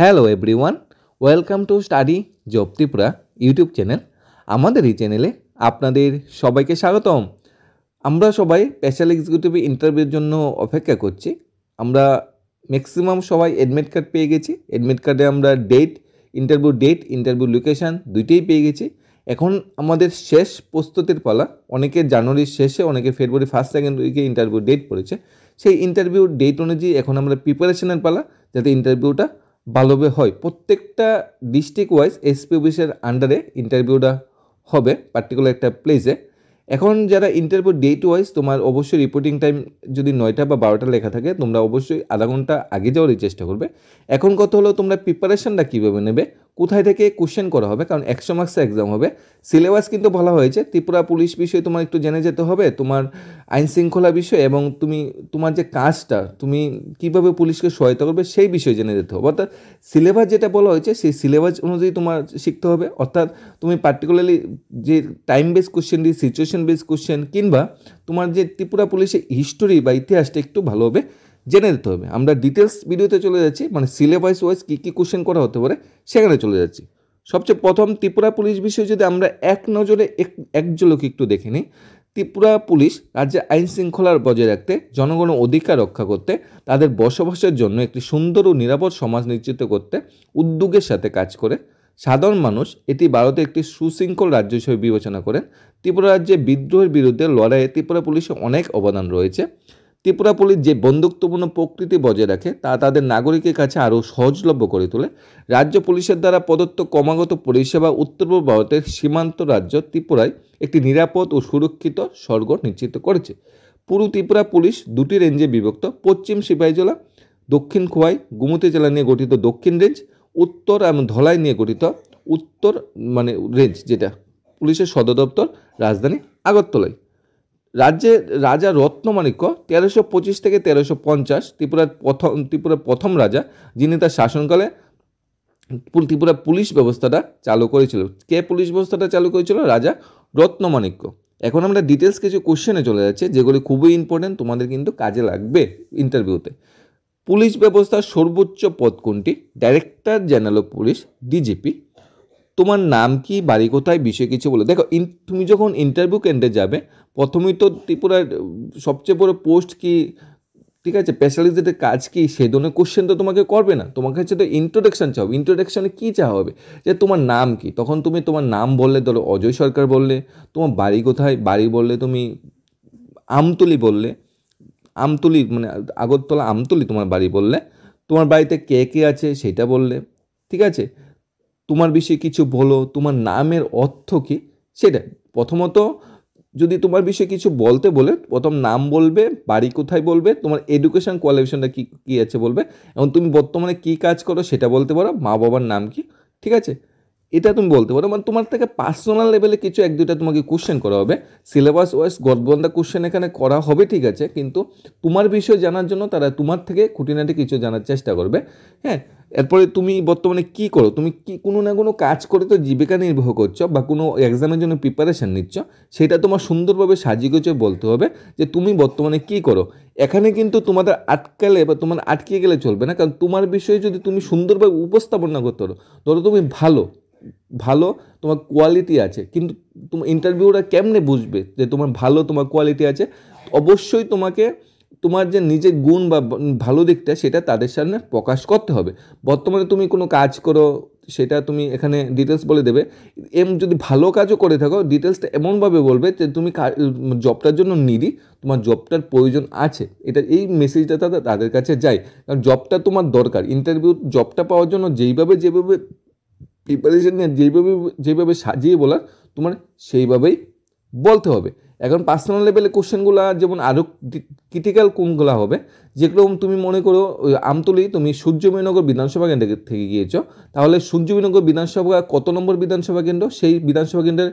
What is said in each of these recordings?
hello everyone welcome to study job Tripura YouTube channel আমাদের এই চ্যানেলে আপনাদের সবাইকে স্বাগতম আমরা সবাই স্পেশাল এক্সিকিউটিভ ইন্টারভিউর জন্য অপেক্ষা করছি আমরা ম্যাক্সিমাম সবাই অ্যাডমিট কার্ড পেয়ে গেছি অ্যাডমিট কার্ডে আমরা date interview date interview location দুইটাই পেয়ে গেছি এখন আমাদের শেষ প্রস্তুতির পালা অনেকে জানুয়ারির শেষে অনেকে ফেব্রুয়ারি ফার্স্ট সেকেন্ড উইকে ইন্টারভিউ ডেট পড়েছে সেই ইন্টারভিউ ডেট অনুযায়ী এখন আমরা প্রিপারেশনের পালা যাতে ইন্টারভিউটা ভালোভাবে হয় প্রত্যেকটা ডিস্ট্রিক্ট ওয়াইজ এসপি অফিসের আন্ডারে ইন্টারভিউটা হবে পার্টিকুলার একটা প্লেসে এখন যারা ইন্টারভিউ ডেট ওয়াইজ তোমার অবশ্যই রিপোর্টিং টাইম যদি নয়টা বা বারোটা লেখা থাকে তোমরা অবশ্যই আধা ঘন্টা আগে যাওয়ারই চেষ্টা করবে এখন কত হলো তোমরা প্রিপারেশানটা কীভাবে নেবে কোথায় থেকে কোশ্চেন করা হবে কারণ একশো মার্কসের এক্সাম হবে সিলেবাস কিন্তু বলা হয়েছে ত্রিপুরা পুলিশ বিষয়ে তোমার একটু জেনে যেতে হবে তোমার আইন শৃঙ্খলা বিষয়ে এবং তুমি তোমার যে কাজটা তুমি কিভাবে পুলিশকে সহায়তা করবে সেই বিষয়ে জেনে যেতে হবে অর্থাৎ সিলেবাস যেটা বলা হয়েছে সেই সিলেবাস অনুযায়ী তোমার শিখতে হবে অর্থাৎ তুমি পার্টিকুলারলি যে টাইম বেস কোশ্চেন দিয়ে সিচুয়েশন বেস কোশ্চেন কিংবা তোমার যে ত্রিপুরা পুলিশের হিস্টোরি বা ইতিহাসটা একটু ভালোভাবে জেনে দিতে হবে আমরা ডিটেলস ভিডিওতে চলে যাচ্ছি মানে সিলেবাস ওয়াইজ কী কী কোশ্চেন করা হতে পারে সেখানে চলে যাচ্ছি সবচেয়ে প্রথম ত্রিপুরা পুলিশ বিষয়ে যদি আমরা এক নজরে এক এক একটু দেখে নিই ত্রিপুরা পুলিশ রাজ্যে আইন শৃঙ্খলার বজায় রাখতে জনগণের অধিকার রক্ষা করতে তাদের বসবাসের জন্য একটি সুন্দর ও নিরাপদ সমাজ নিশ্চিত করতে উদ্যোগের সাথে কাজ করে সাধারণ মানুষ এটি ভারতে একটি সুশৃঙ্খল রাজ্য হিসেবে বিবেচনা করেন ত্রিপুরা রাজ্যে বিদ্রোহের বিরুদ্ধে লড়াইয়ে ত্রিপুরা পুলিশের অনেক অবদান রয়েছে ত্রিপুরা পুলিশ যে বন্ধুত্বপূর্ণ প্রকৃতি বজায় রাখে তা তাদের নাগরিকের কাছে আরও সহজলভ্য করে তোলে রাজ্য পুলিশের দ্বারা প্রদত্ত ক্রমাগত পরিষেবা উত্তর পূর্ব ভারতের সীমান্ত রাজ্য ত্রিপুরায় একটি নিরাপদ ও সুরক্ষিত স্বর্গ নিশ্চিত করেছে পুরো ত্রিপুরা পুলিশ দুটি রেঞ্জে বিভক্ত পশ্চিম জেলা দক্ষিণ খোয়াই গুমতি জেলা নিয়ে গঠিত দক্ষিণ রেঞ্জ উত্তর এবং ধলাই নিয়ে গঠিত উত্তর মানে রেঞ্জ যেটা পুলিশের সদর দপ্তর রাজধানী আগরতলায় রাজ্যে রাজা রত্নমাণিক্য মানে তেরোশো পঁচিশ থেকে তেরোশো পঞ্চাশ ত্রিপুরার প্রথম ত্রিপুরার প্রথম রাজা যিনি তার শাসনকালে ত্রিপুরা পুলিশ ব্যবস্থাটা চালু করেছিল কে পুলিশ ব্যবস্থাটা চালু করেছিল রাজা রত্নমাণিক্য মানে এখন আমরা ডিটেলস কিছু কোশ্চেনে চলে যাচ্ছে যেগুলি খুবই ইম্পর্টেন্ট তোমাদের কিন্তু কাজে লাগবে ইন্টারভিউতে পুলিশ ব্যবস্থার সর্বোচ্চ পদ কোনটি director general of police DGP তোমার নাম কি বাড়ি কোথায় বিষয়ে কিছু বলে দেখো ইন তুমি যখন ইন্টারভিউ কেন্দ্রে যাবে প্রথমেই তো ত্রিপুরার সবচেয়ে বড় পোস্ট কি ঠিক আছে স্পেশালিস্টের কাজ কি সেই ধরনের কোশ্চেন তো তোমাকে করবে না তোমার কাছে তো ইন্ট্রোডাকশান চাও ইন্ট্রোডাকশানে কী চাওয়া হবে যে তোমার নাম কি তখন তুমি তোমার নাম বললে ধরো অজয় সরকার বললে তোমার বাড়ি কোথায় বাড়ি বললে তুমি আমতলি বললে আমতলি মানে আগরতলা আমতলি তোমার বাড়ি বললে তোমার বাড়িতে কে কে আছে সেটা বললে ঠিক আছে তোমার বিষয়ে কিছু বলো তোমার নামের অর্থ কী সেটা প্রথমত যদি তোমার বিষয়ে কিছু বলতে বলে প্রথম নাম বলবে বাড়ি কোথায় বলবে তোমার এডুকেশন কোয়ালিফিকেশনটা কী কী আছে বলবে এবং তুমি বর্তমানে কী কাজ করো সেটা বলতে পারো মা বাবার নাম কি ঠিক আছে এটা তুমি বলতে পারো মানে তোমার থেকে পার্সোনাল লেভেলে কিছু এক দুইটা তোমাকে কোশ্চেন করা হবে সিলেবাস ওয়াইজ গদবন্দা কোশ্চেন এখানে করা হবে ঠিক আছে কিন্তু তোমার বিষয় জানার জন্য তারা তোমার থেকে খুঁটিনাটি কিছু জানার চেষ্টা করবে হ্যাঁ এরপরে তুমি বর্তমানে কি করো তুমি কি কোনো না কোনো কাজ করে তো জীবিকা নির্বাহ করছো বা কোনো এক্সামের জন্য প্রিপারেশান নিচ্ছ সেটা তোমার সুন্দরভাবে সাজিয়ে গুছিয়ে বলতে হবে যে তুমি বর্তমানে কি করো এখানে কিন্তু তোমাদের আটকালে বা তোমার আটকে গেলে চলবে না কারণ তোমার বিষয়ে যদি তুমি সুন্দরভাবে উপস্থাপনা করতে পারো ধরো তুমি ভালো ভালো তোমার কোয়ালিটি আছে কিন্তু তোমার ইন্টারভিউরা কেমনে বুঝবে যে তোমার ভালো তোমার কোয়ালিটি আছে অবশ্যই তোমাকে তোমার যে নিজের গুণ বা ভালো দিকটা সেটা তাদের সামনে প্রকাশ করতে হবে বর্তমানে তুমি কোনো কাজ করো সেটা তুমি এখানে ডিটেলস বলে দেবে এম যদি ভালো কাজও করে থাকো ডিটেলসটা এমনভাবে বলবে যে তুমি জবটার জন্য নিরি তোমার জবটার প্রয়োজন আছে এটা এই মেসেজটা তাদের কাছে যায় কারণ জবটা তোমার দরকার ইন্টারভিউ জবটা পাওয়ার জন্য যেইভাবে যেভাবে প্রিপারেশন নিয়ে যেইভাবে যেভাবে সাজিয়ে বলার তোমার মানে সেইভাবেই বলতে হবে এখন পার্সোনাল লেভেলে কোশ্চেনগুলো যেমন আরও ক্রিটিক্যাল কোনগুলো হবে যেগুলো তুমি মনে করো আমতলি তুমি সূর্যময়নগর বিধানসভা কেন্দ্র থেকে গিয়েছো তাহলে সূর্যময়নগর বিধানসভা কত নম্বর বিধানসভা কেন্দ্র সেই বিধানসভা কেন্দ্রের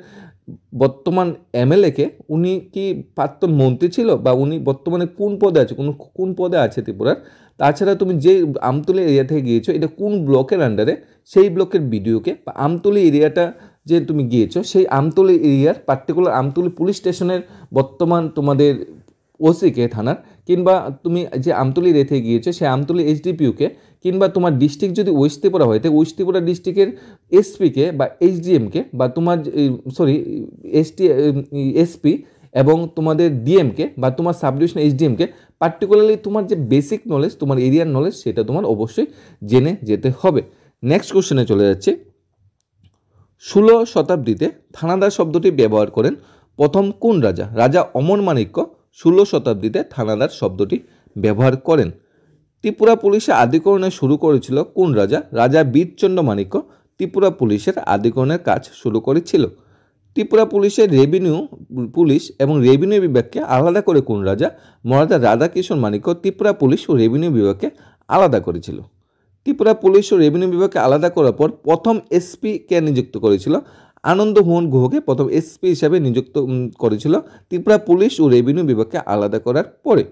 বর্তমান এমএলএকে উনি কি প্রাক্তন মন্ত্রী ছিল বা উনি বর্তমানে কোন পদে আছে কোন কোন পদে আছে ত্রিপুরার তাছাড়া তুমি যে আমতলি এরিয়া থেকে গিয়েছো এটা কোন ব্লকের আন্ডারে সেই ব্লকের ভিডিওকে বা আমতলি এরিয়াটা যে তুমি গিয়েছো সেই আমতলি এরিয়ার পার্টিকুলার আমতলি পুলিশ স্টেশনের বর্তমান তোমাদের ওসিকে থানার কিংবা তুমি যে আমতলি রেথে গিয়েছো সেই আমতলি এইচডিপিউকে কিংবা তোমার ডিস্ট্রিক্ট যদি ওয়েস্ট ত্রিপুরা হয় তো ওয়েস্ট ত্রিপুরা ডিস্ট্রিক্টের এসপিকে বা এইচডিএমকে বা তোমার সরি এসটি এসপি এবং তোমাদের ডিএমকে বা তোমার সাব ডিভিশন এইচডিএমকে পার্টিকুলারলি তোমার যে বেসিক নলেজ তোমার এরিয়ার নলেজ সেটা তোমার অবশ্যই জেনে যেতে হবে নেক্সট কোশ্চেনে চলে যাচ্ছে ষোলো শতাব্দীতে থানাদার শব্দটি ব্যবহার করেন প্রথম কোন রাজা রাজা অমর মাণিক্য ষোলো শতাব্দীতে থানাদার শব্দটি ব্যবহার করেন ত্রিপুরা পুলিশে আদিকরণে শুরু করেছিল কোন রাজা রাজা বীরচন্দ্র মানিক্য ত্রিপুরা পুলিশের আদিকরণের কাজ শুরু করেছিল ত্রিপুরা পুলিশের রেভিনিউ পুলিশ এবং রেভিনিউ বিভাগকে আলাদা করে কোন রাজা মহারাজা রাধাকিষণ মানিক্য ত্রিপুরা পুলিশ ও রেভিনিউ বিভাগকে আলাদা করেছিল ত্রিপুরা পুলিশ ও রেভিনিউ বিভাগকে আলাদা করার পর প্রথম এসপি কে নিযুক্ত করেছিল আনন্দ মোহন গুহকে প্রথম এসপি হিসাবে নিযুক্ত করেছিল ত্রিপুরা পুলিশ ও রেভিনিউ বিভাগকে আলাদা করার পরে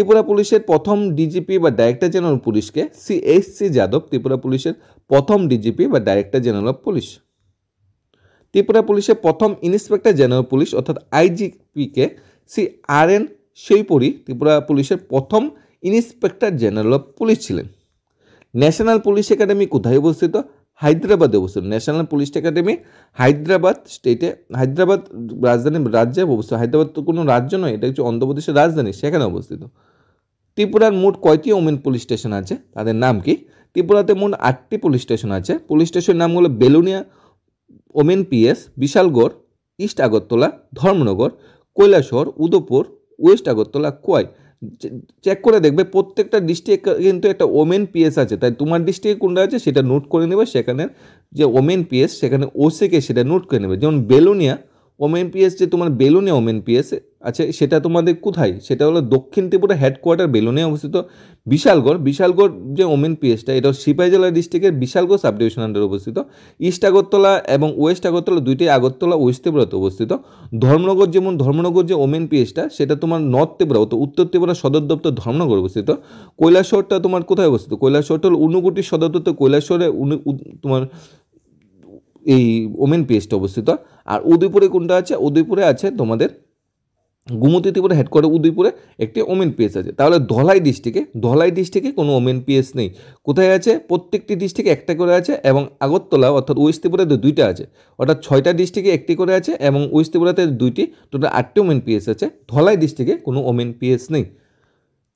ত্রিপুরা পুলিশের প্রথম ডিজিপি বা ডাইরেক্টর জেনারেল পুলিশকে সি যাদব ত্রিপুরা পুলিশের প্রথম ডিজিপি বা director general of police Tripura পুলিশের প্রথম ইন্সপেক্টর জেনারেল পুলিশ অর্থাৎ আইজিপিকে সি আর এন সেইপরি ত্রিপুরা পুলিশের প্রথম ইন্সপেক্টর জেনারেল অফ পুলিশ ছিলেন ন্যাশনাল পুলিশ একাডেমি কোথায় অবস্থিত হায়দ্রাবাদে অবস্থিত ন্যাশনাল পুলিশ একাডেমি হায়দ্রাবাদ স্টেটে হায়দ্রাবাদ রাজধানী রাজ্যে অবস্থিত হায়দ্রাবাদ তো কোনো রাজ্য নয় এটা হচ্ছে অন্ধ্রপ্রদেশের রাজধানী সেখানে অবস্থিত ত্রিপুরার মোট কয়টি ওমেন পুলিশ স্টেশন আছে তাদের নাম কি ত্রিপুরাতে মোট আটটি পুলিশ স্টেশন আছে পুলিশ স্টেশনের নাম হলো Belonia women PS Bishalgarh east Agartala Dharmanagar Kailashahar Udaipur west Agartala Khowai check করে দেখবে প্রত্যেকটা ডিস্ট্রিক্ট কিন্তু একটা ওমেন পিএস আছে তাই তোমার ডিস্ট্রিক্টে কোনটা আছে সেটা নোট করে নেবে সেখানে যে ওমেন পিএস সেখানে ওসেকে সেটা নোট করে নেবে যেমন বেলুনিয়া পিএস যে তোমার বেলুনে পিএস আছে সেটা তোমাদের কোথায় সেটা হলো দক্ষিণ ত্রিপুরা হেডকোয়ার্টার বেলুনে অবস্থিত বিশালগড় বিশালগড় যে পিএসটা এটা সিপাহী জেলা ডিস্ট্রিক্টের বিশালগড় সাব ডিভিশন আন্ডারে অবস্থিত ইস্ট আগরতলা এবং ওয়েস্ট আগরতলা দুইটি আগরতলা ওয়েস্ট ত্রিপুরাতে অবস্থিত ধর্মনগর যেমন ধর্মনগর যে পিএসটা সেটা তোমার নর্থ ত্রিপুরা তো উত্তর ত্রিপুরা সদর দপ্তর ধর্মনগর অবস্থিত কৈলাসহরটা তোমার কোথায় অবস্থিত কৈলাসহরটা হল উনুকুটি সদর দপ্তর কৈলাসহরে তোমার এই ওমেন পিএসটি অবস্থিত আর উদয়পুরে কোনটা আছে উদয়পুরে আছে তোমাদের গুমতি ত্রিপুরে হেডকোয়ার্টার উদয়পুরে একটি ওমেন পিএস আছে তাহলে ধলাই ডিস্ট্রিক্টে ধলাই ডিস্ট্রিক্টে কোনো ওমেন পিএস নেই কোথায় আছে প্রত্যেকটি ডিস্ট্রিক্টে একটা করে আছে এবং আগরতলা অর্থাৎ ওয়েস্ট ত্রিপুরাতে দুইটা আছে অর্থাৎ ছয়টা ডিস্ট্রিক্টে একটি করে আছে এবং ওয়েস্ট ত্রিপুরাতে দুইটি টোটাল আটটি ওমেন পিএস আছে ধলাই ডিস্ট্রিক্টে কোনো ওমেন পিএস নেই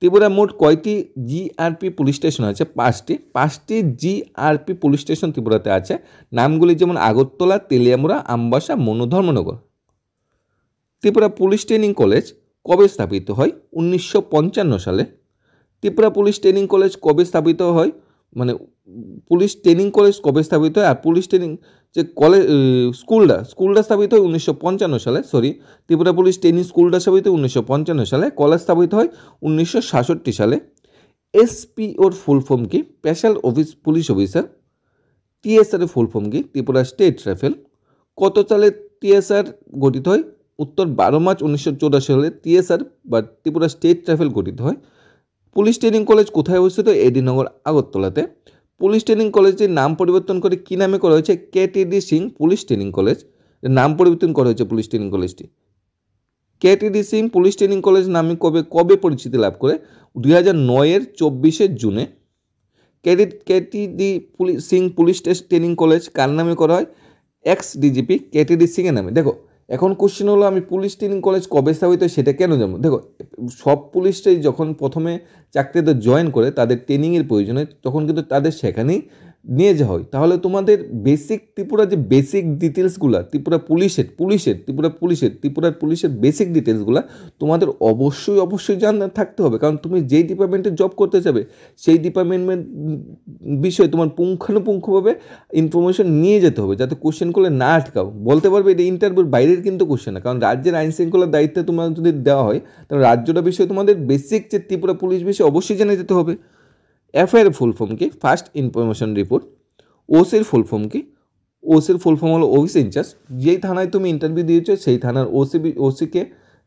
ত্রিপুরা মোট কয়টি জিআরপি পুলিশ স্টেশন আছে পাঁচটি পাঁচটি জিআরপি পুলিশ স্টেশন ত্রিপুরাতে আছে নামগুলি যেমন আগরতলা তেলিয়ামুড়া আমবাসা মনোধর্মনগর ত্রিপুরা পুলিশ ট্রেনিং কলেজ কবে স্থাপিত হয় উনিশশো সালে ত্রিপুরা পুলিশ ট্রেনিং কলেজ কবে স্থাপিত হয় মানে পুলিশ ট্রেনিং কলেজ কবে স্থাপিত হয় আর পুলিশ ট্রেনিং যে কলেজ স্কুলটা স্কুলটা স্থাপিত হয় উনিশশো পঞ্চান্ন সালে সরি ত্রিপুরা পুলিশ ট্রেনিং স্কুলটা স্থাপিত হয় উনিশশো পঞ্চান্ন সালে কলেজ স্থাপিত হয় উনিশশো সাতষট্টি সালে ওর ফুল ফর্ম কি special office police officer TSR full form কি ত্রিপুরা স্টেট রাইফেল কত সালে টিএসআর গঠিত হয় উত্তর বারো মার্চ উনিশশো সালে টিএসআর বা ত্রিপুরা স্টেট রাইফেল গঠিত হয় পুলিশ ট্রেনিং কলেজ কোথায় অবস্থিত এডিনগর আগরতলাতে পুলিশ ট্রেনিং কলেজটির নাম পরিবর্তন করে কী নামে করা হয়েছে KTD Singh police training college নাম পরিবর্তন করা হয়েছে পুলিশ ট্রেনিং কলেজটি KTD Singh police training college নামে কবে কবে পরিচিতি লাভ করে দুই হাজার নয়ের চব্বিশে জুনে কেডিট KTD police Singh police training college কার নামে করা হয় এক্স ডিজিপি কেটিডি সিংয়ের নামে দেখো এখন কোশ্চেন হলো আমি পুলিশ ট্রেনিং কলেজ কবে স্থাপিত সেটা কেন জানবো দেখো সব পুলিশটাই যখন প্রথমে চাকরিতে জয়েন করে তাদের ট্রেনিংয়ের প্রয়োজন হয় তখন কিন্তু তাদের সেখানেই নিয়ে যাওয়া হয় তাহলে তোমাদের বেসিক ত্রিপুরা যে বেসিক ডিটেলসগুলো ত্রিপুরা পুলিশের পুলিশের ত্রিপুরা পুলিশের ত্রিপুরার পুলিশের বেসিক ডিটেলসগুলো তোমাদের অবশ্যই অবশ্যই জানা থাকতে হবে কারণ তুমি যেই ডিপার্টমেন্টে জব করতে যাবে সেই ডিপার্টমেন্টমেন্ট বিষয়ে তোমার পুঙ্খানুপুঙ্খভাবে ইনফরমেশন নিয়ে যেতে হবে যাতে কোশ্চেন করলে না আটকাও বলতে পারবে এটা ইন্টারভিউর বাইরের কিন্তু কোশ্চেন না কারণ রাজ্যের আইন শৃঙ্খলার দায়িত্বে তোমার যদি দেওয়া হয় তাহলে রাজ্যটা বিষয়ে তোমাদের বেসিক যে ত্রিপুরা পুলিশ বিষয়ে অবশ্যই জেনে যেতে হবে FIR full form first information report ওসির ফুল ফর্ম ওসির ফুল ফর্ম হলো অফিস ইনচার্জ যেই থানায় তুমি ইন্টারভিউ দিয়েছো সেই থানার ওসি ওসিকে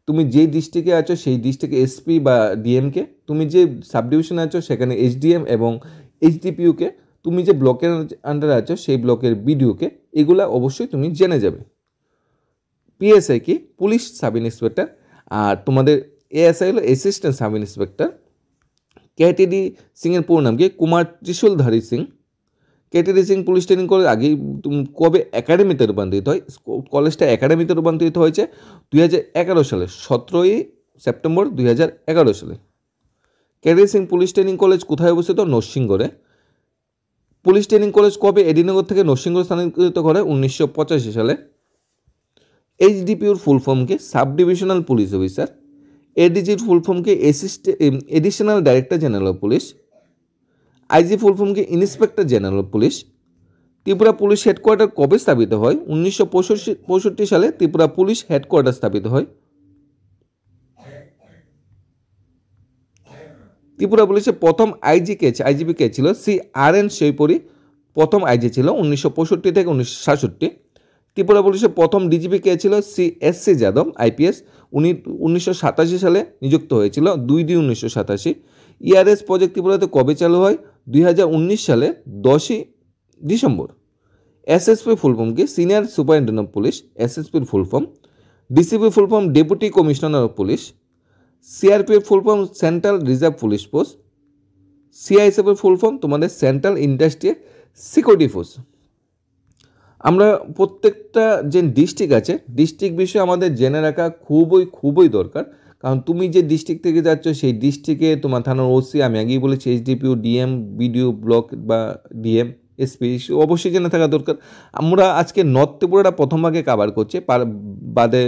তুমি যেই ডিস্ট্রিক্টে আছো সেই ডিস্ট্রিক্টে এসপি বা ডিএমকে তুমি যে সাব ডিভিশনে আছো সেখানে এইচডিএম এবং এইচডিপিউকে তুমি যে ব্লকের আন্ডারে আছো সেই ব্লকের বিডিওকে এগুলা অবশ্যই তুমি জেনে যাবে পিএসআই কি পুলিশ সাব ইন্সপেক্টর আর তোমাদের এএসআই হলো অ্যাসিস্ট্যান্ট সাব ইন্সপেক্টর কেটিডি সিংয়ের পুরো নাম কি Kumar Trishuldhari Singh KTD Singh police training college আগেই কবে একাডেমিতে রূপান্তরিত হয় কলেজটা একাডেমিতে রূপান্তরিত হয়েছে দুই হাজার এগারো সালে সতেরোই সেপ্টেম্বর দুই হাজার এগারো সালে KTD Singh police training college কোথায় অবস্থিত নরসিংগড়ে পুলিশ ট্রেনিং কলেজ কবে এডিনগর থেকে নরসিংগড় স্থানান্তরিত করে উনিশশো পঁচাশি সালে এইচডিপিউর ফুল ফর্ম কি সাব ডিভিশনাল পুলিশ অফিসার এডিজির ফুল ফর্মকে assist additional director general of police IG full ফর্মকে inspector general of police Tripura police headquarter কবে স্থাপিত হয় উনিশশো পঁয়ষট্টি সালে ত্রিপুরা পুলিশ হেডকোয়ার্টার স্থাপিত হয় ত্রিপুরা পুলিশের প্রথম আইজি কে আইজিপি কে ছিল সি আর এন সৈপরি প্রথম আইজি ছিল উনিশশো পঁয়ষট্টি থেকে উনিশশো সাতষট্টি ত্রিপুরা পুলিশের প্রথম ডিজিপি কে ছিল C S C Yadav IPS উনি উনিশশো সালে নিযুক্ত হয়েছিল দুই দুই উনিশশো সাতাশি ইআরএস e প্রজেক্ট ত্রিপুরাতে কবে চালু হয় দুই সালে দশই ডিসেম্বর এসএসপি ফুলফর্ম কি সিনিয়র সুপারিনটেন্ডেন্ট অফ পুলিশ এসএসপির full form DCP full form deputy commissioner of police CRPF full form central reserve police post সিআইএসএফের ফুলফর্ম তোমাদের সেন্ট্রাল ইন্ডাস্ট্রিয়াল সিকিউরিটি ফোর্স আমরা প্রত্যেকটা যে ডিস্ট্রিক্ট আছে ডিস্ট্রিক্ট বিষয়ে আমাদের জেনে রাখা খুবই খুবই দরকার কারণ তুমি যে ডিস্ট্রিক্ট থেকে যাচ্ছ সেই ডিস্ট্রিক্টে তোমার থানার ওসি আমি আগেই বলেছি এইচডিপিও ডিএম বিডিও ব্লক বা ডিএম এসপি অবশ্যই জেনে থাকা দরকার আমরা আজকে নর্থ ত্রিপুরাটা প্রথম ভাগে কাভার করছি বাদে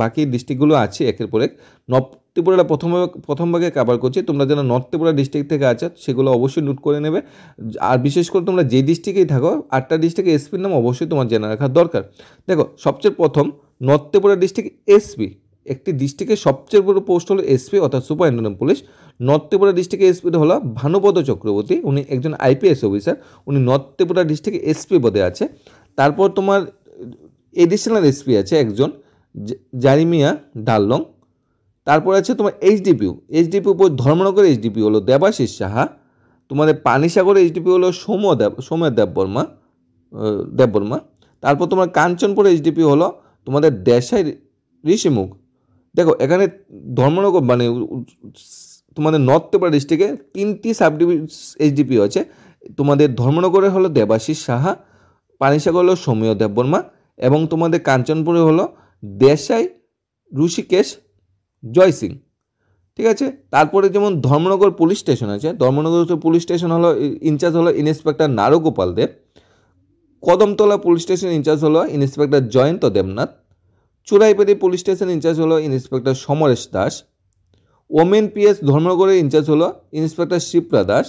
বাকি ডিস্ট্রিক্টগুলো আছে একের পর এক নর্থ ত্রিপুরাটা প্রথম প্রথম ভাগে কাভার করছি তোমরা যেন নর্থ ত্রিপুরা ডিস্ট্রিক্ট থেকে আছো সেগুলো অবশ্যই নোট করে নেবে আর বিশেষ করে তোমরা যে ডিস্ট্রিক্টেই থাকো আটটা ডিস্ট্রিক্টের এসপির নাম অবশ্যই তোমার জেনে রাখা দরকার দেখো সবচেয়ে প্রথম নর্থ ত্রিপুরা ডিস্ট্রিক্ট এসপি একটি ডিস্ট্রিক্টের সবচেয়ে বড় পোস্ট হলো এসপি অর্থাৎ সুপারিনটেন্ডেন্ট পুলিশ নর্থ ত্রিপুরা ডিস্ট্রিক্টের এসপি হলো ভানুপদ চক্রবর্তী উনি একজন আইপিএস অফিসার উনি নর্থ ত্রিপুরা ডিস্ট্রিক্টের এসপি পদে আছে তারপর তোমার এডিশনাল এসপি আছে একজন জারিমিয়া ডাল্লং তারপর আছে তোমার এইচডিপিউ এইচডিপিউ ধর্মনগর এইচডিপি হলো দেবাশিস সাহা তোমাদের পানিসাগর এইচডিপি হলো সোম দেব সোম দেববর্মা দেববর্মা তারপর তোমার কাঞ্চনপুর এইচডিপি হলো তোমাদের দেশাই ঋষিমুখ দেখো এখানে ধর্মনগর মানে তোমাদের নর্থ ত্রিপুরা ডিস্ট্রিক্টে তিনটি সাব এইচডিপি আছে তোমাদের ধর্মনগরে হলো দেবাশিস সাহা পানিসাগর হলো সৌম্য দেববর্মা এবং তোমাদের কাঞ্চনপুরে হলো দেশাই ঋষিকেশ জয় সিং ঠিক আছে তারপরে যেমন ধর্মনগর পুলিশ স্টেশন আছে ধর্মনগর পুলিশ স্টেশন হলো ইনচার্জ হলো inspector Nargopal Deb Kadamtala police station incharge হলো inspector Jayanta Debnath Churaibari police station incharge হলো inspector Samaresh Das women PS ধর্মনগরের ইনচার্জ হলো inspector Shipra Das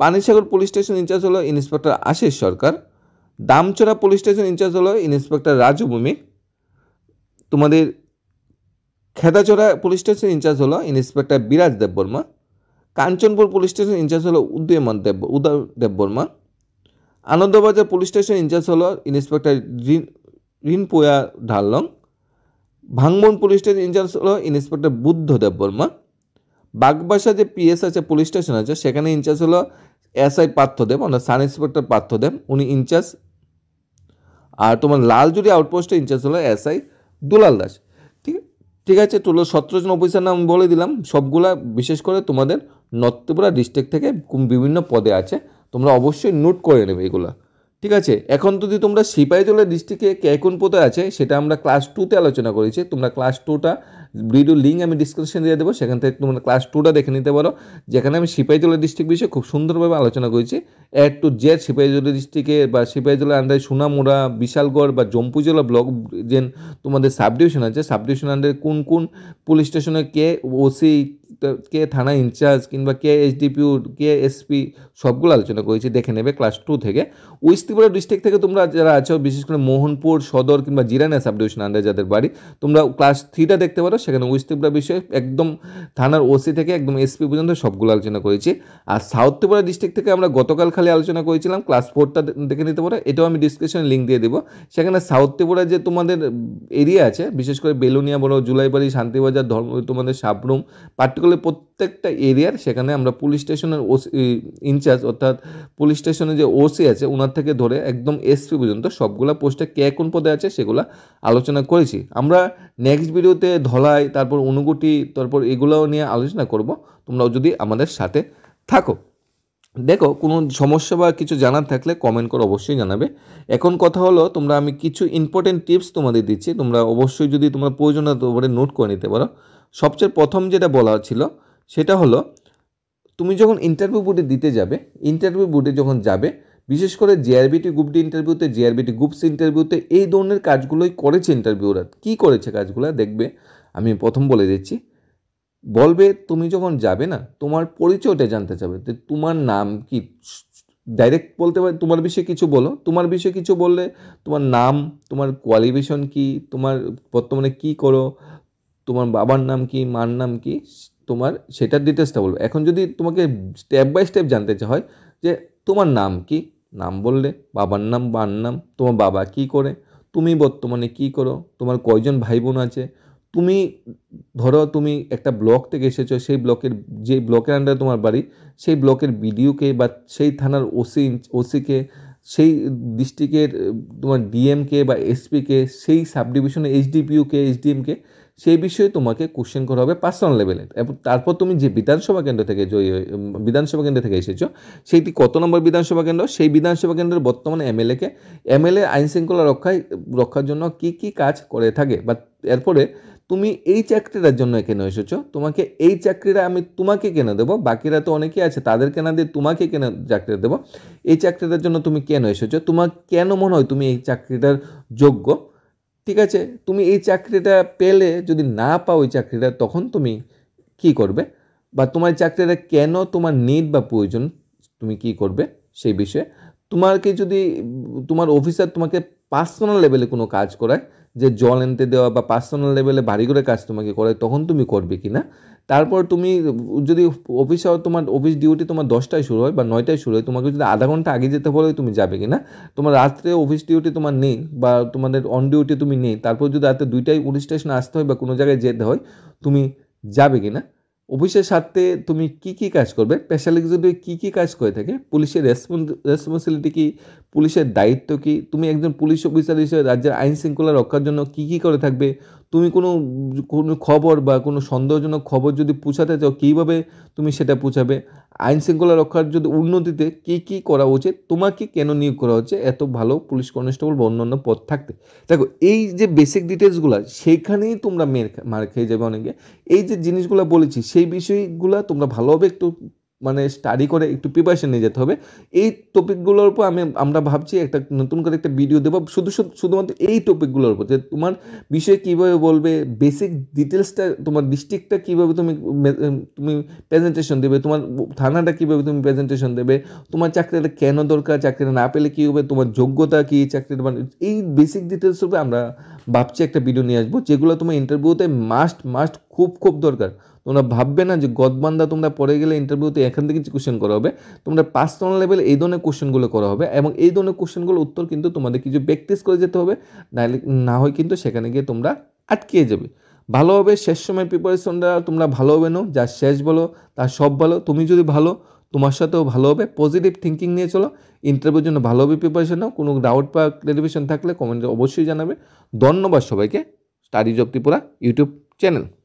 Panisagar police station incharge হলো inspector Ashis Sarkar Damchora police station incharge হলো ইন্সপেক্টর রাজু ভৌমিক তোমাদের খেদাচড়া পুলিশ স্টেশন ইনচার্জ হলো inspector Biraj Debbarma Kanchanpur police station incharge হলো উদয়মান দেব উদয় Debbarma Anandabazar police station incharge হলো ইন্সপেক্টর রিনপোয়া ঢালং ভাঙ্গন পুলিশ স্টেশন ইনচার্জ হলো ইন্সপেক্টর বুদ্ধ দেববর্মা বাগবাসা যে পিএস আছে পুলিশ স্টেশন আছে সেখানে ইনচার্জ হলো এসআই পার্থদেব অর্থাৎ সাব ইন্সপেক্টর পার্থদেব উনি ইনচার্জ আর তোমার লালজুড়ি আউটপোস্টে ইনচার্জ হলো এসআই দুলাল দাস ঠিক আছে টোটাল সতেরো জন অফিসার নাম বলে দিলাম সবগুলা বিশেষ করে তোমাদের নর্থপুরা ডিস্ট্রিক্ট থেকে বিভিন্ন পদে আছে তোমরা অবশ্যই নোট করে নেবে এগুলো ঠিক আছে এখন যদি তোমরা সিপাহীজলা ডিস্ট্রিক্টে কে কোন পদে আছে সেটা আমরা ক্লাস টুতে আলোচনা করেছি তোমরা ক্লাস টুটা ভিডিও লিঙ্ক আমি ডিসক্রিপশন দিয়ে দেবো সেখান থেকে তোমরা ক্লাস টুটা দেখে নিতে পারো যেখানে আমি সিপাহীজলা ডিস্ট্রিক্ট বিষয়ে খুব সুন্দরভাবে আলোচনা করেছি এ টু জেড সিপাহীজলা ডিস্ট্রিক্টে বা সিপাহীজলা আন্ডারে সোনামুড়া বিশালগড় বা জম্পুজলা ব্লক যে তোমাদের সাবডিভিশন আছে সাবডিভিশন আন্ডারে কোন কোন পুলিশ স্টেশনে কে ওসি কে থানা ইনচার্জ কিংবা কে এসডিপিও কে এসপি সবগুলো আলোচনা করেছি দেখে নেবে ক্লাস টু থেকে ওয়েস্ট ত্রিপুরা ডিস্ট্রিক্ট থেকে তোমরা যারা আছো বিশেষ করে মোহনপুর সদর কিংবা জিরানা সাবডিভিশন আন্ডারে যাদের বাড়ি তোমরা ক্লাস থ্রিটা দেখতে পারো সেখানে ত্রিপুরা বিষয়ে একদম থানার ওসি থেকে একদম এসপি পর্যন্ত সবগুলো আলোচনা করেছি আর সাউথ ত্রিপুরা ডিস্ট্রিক্ট থেকে আমরা গতকাল খালি আলোচনা করেছিলাম ক্লাস ফোরটা দেখে নিতে পারো এটাও আমি ডিসক্রিপশনে লিঙ্ক দিয়ে দেবো সেখানে সাউথ ত্রিপুরা যে তোমাদের এরিয়া আছে বিশেষ করে বেলুনিয়া বড় জুলাইবাড়ি শান্তিবাজার ধর্ম তোমাদের সাবরুম পার্টিকুলার প্রত্যেকটা এরিয়ার সেখানে আমরা পুলিশ স্টেশনের ওসি ইনচার্জ অর্থাৎ পুলিশ স্টেশনে যে ওসি আছে ওনার থেকে ধরে একদম এসপি পর্যন্ত সবগুলো পোস্টে কে কোন পদে আছে সেগুলো আলোচনা করেছি আমরা নেক্সট ভিডিওতে ধলা ধোলাই তারপর অনুগুটি তারপর এগুলোও নিয়ে আলোচনা করব তোমরাও যদি আমাদের সাথে থাকো দেখো কোনো সমস্যা বা কিছু জানার থাকলে কমেন্ট করে অবশ্যই জানাবে এখন কথা হলো তোমরা আমি কিছু ইম্পর্টেন্ট টিপস তোমাদের দিচ্ছি তোমরা অবশ্যই যদি তোমার প্রয়োজনীয়তা নোট করে নিতে পারো সবচেয়ে প্রথম যেটা বলা ছিল সেটা হলো তুমি যখন ইন্টারভিউ বোর্ডে দিতে যাবে ইন্টারভিউ বোর্ডে যখন যাবে বিশেষ করে জিআরবিটি গ্রুপডি ইন্টারভিউতে জিআরবিটি গ্রুপস ইন্টারভিউতে এই ধরনের কাজগুলোই করেছে ইন্টারভিউরা কি করেছে কাজগুলো দেখবে আমি প্রথম বলে দিচ্ছি বলবে তুমি যখন যাবে না তোমার পরিচয়টা জানতে চাবে যে তোমার নাম কি ডাইরেক্ট বলতে পারে তোমার বিষয়ে কিছু বলো তোমার বিষয়ে কিছু বললে তোমার নাম তোমার কোয়ালিফিকেশন কি তোমার বর্তমানে কি করো তোমার বাবার নাম কি মার নাম কি তোমার সেটার ডিটেলসটা বলবে এখন যদি তোমাকে স্টেপ বাই স্টেপ জানতে চা হয় যে তোমার নাম কি নাম বললে বাবার নাম মার নাম তোমার বাবা কি করে তুমি বর্তমানে কি করো তোমার কয়জন ভাই বোন আছে তুমি ধরো তুমি একটা ব্লক থেকে এসেছো সেই ব্লকের যে ব্লকের আন্ডারে তোমার বাড়ি সেই ব্লকের বিডিওকে বা সেই থানার ওসি ওসিকে সেই ডিস্ট্রিক্টের তোমার ডিএমকে বা এসপিকে সেই সাব ডিভিশনের এইচডিপিউকে এইচডিএমকে সেই বিষয়ে তোমাকে কোশ্চেন করা হবে পার্সোনাল লেভেলে এবং তারপর তুমি যে বিধানসভা কেন্দ্র থেকে জয়ী বিধানসভা কেন্দ্র থেকে এসেছো সেইটি কত নম্বর বিধানসভা কেন্দ্র সেই বিধানসভা কেন্দ্রের বর্তমানে এমএলএকে এমএলএ আইন শৃঙ্খলা রক্ষায় রক্ষার জন্য কি কি কাজ করে থাকে বা এরপরে তুমি এই চাকরিটার জন্য কেন এসেছো তোমাকে এই চাকরিটা আমি তোমাকে কেন দেবো বাকিরা তো অনেকেই আছে তাদের কেনা দিয়ে তোমাকে কেন চাকরিটা দেবো এই চাকরিটার জন্য তুমি কেন এসেছো তোমার কেন মনে হয় তুমি এই চাকরিটার যোগ্য ঠিক আছে তুমি এই চাকরিটা পেলে যদি না পাও ওই চাকরিটা তখন তুমি কি করবে বা তোমার চাকরিটা কেন তোমার নিড বা প্রয়োজন তুমি কি করবে সেই বিষয়ে তোমাকে যদি তোমার অফিসার তোমাকে পার্সোনাল লেভেলে কোনো কাজ করায় যে জল এনতে দেওয়া বা পার্সোনাল লেভেলে বাড়ি করে কাজ তোমাকে করে তখন তুমি করবে কি না তারপর তুমি যদি অফিস তোমার অফিস ডিউটি তোমার দশটায় শুরু হয় বা নয়টায় শুরু হয় তোমাকে যদি আধা ঘন্টা আগে যেতে বলে তুমি যাবে কি না তোমার রাত্রে অফিস ডিউটি তোমার নেই বা তোমাদের অন ডিউটি তুমি নেই তারপর যদি রাতে দুইটাই পুলিশ স্টেশনে আসতে হয় বা কোনো জায়গায় যেতে হয় তুমি যাবে কি না অফিসের স্বার্থে তুমি কি কি কাজ করবে স্পেশাল এক্সিকিউটিভ কি কি কাজ করে থাকে পুলিশের রেসপন্সিবিলিটি কী পুলিশের দায়িত্ব কী তুমি একজন পুলিশ অফিসার হিসেবে রাজ্যের আইন শৃঙ্খলা রক্ষার জন্য কি কি করে থাকবে তুমি কোনো কোনো খবর বা কোনো সন্দেহজনক খবর যদি পুছাতে চাও কীভাবে তুমি সেটা পুছাবে আইন শৃঙ্খলা রক্ষার যদি উন্নতিতে কী কী করা উচিত তোমাকে কেন নিয়োগ করা হচ্ছে এত ভালো পুলিশ কনস্টেবল বা অন্যান্য পদ থাকতে দেখো এই যে বেসিক ডিটেলসগুলো সেইখানেই তোমরা মের মার খেয়ে যাবে অনেকে এই যে জিনিসগুলো বলেছি সেই বিষয়গুলো তোমরা ভালোভাবে একটু মানে স্টাডি করে একটু প্রিপারেশন নিয়ে যেতে হবে এই টপিকগুলোর উপর আমি আমরা ভাবছি একটা নতুন করে একটা ভিডিও দেবো শুধু শুধুমাত্র এই টপিকগুলোর উপর যে তোমার বিষয়ে কীভাবে বলবে বেসিক ডিটেলসটা তোমার ডিস্ট্রিক্টটা কীভাবে তুমি তুমি প্রেজেন্টেশন দেবে তোমার থানাটা কীভাবে তুমি প্রেজেন্টেশন দেবে তোমার চাকরিটা কেন দরকার চাকরিটা না পেলে কী হবে তোমার যোগ্যতা কী চাকরিটা মানে এই বেসিক ডিটেলস উপরে আমরা ভাবছি একটা ভিডিও নিয়ে আসবো যেগুলো তোমার ইন্টারভিউতে মাস্ট মাস্ট খুব খুব দরকার তোমরা ভাববে না যে গদবান্দা তোমরা পরে গেলে ইন্টারভিউতে এখান থেকে কোশ্চেন করা হবে তোমরা পার্সোনাল লেভেল এই ধরনের কোশ্চেনগুলো করা হবে এবং এই ধরনের কোয়েশ্চেনগুলোর উত্তর কিন্তু তোমাদের কিছু প্র্যাকটিস করে যেতে হবে নাহলে না হয় কিন্তু সেখানে গিয়ে তোমরা আটকিয়ে যাবে ভালো হবে শেষ সময় প্রিপারেশনটা তোমরা ভালো হবে না যা শেষ বলো তা সব ভালো তুমি যদি ভালো তোমার সাথেও ভালো হবে পজিটিভ থিঙ্কিং নিয়ে চলো ইন্টারভিউর জন্য ভালো হবে প্রিপারেশন নাও কোনো ডাউট বা ক্লারিফিকেশন থাকলে কমেন্টে অবশ্যই জানাবে ধন্যবাদ সবাইকে study job Tripura YouTube channel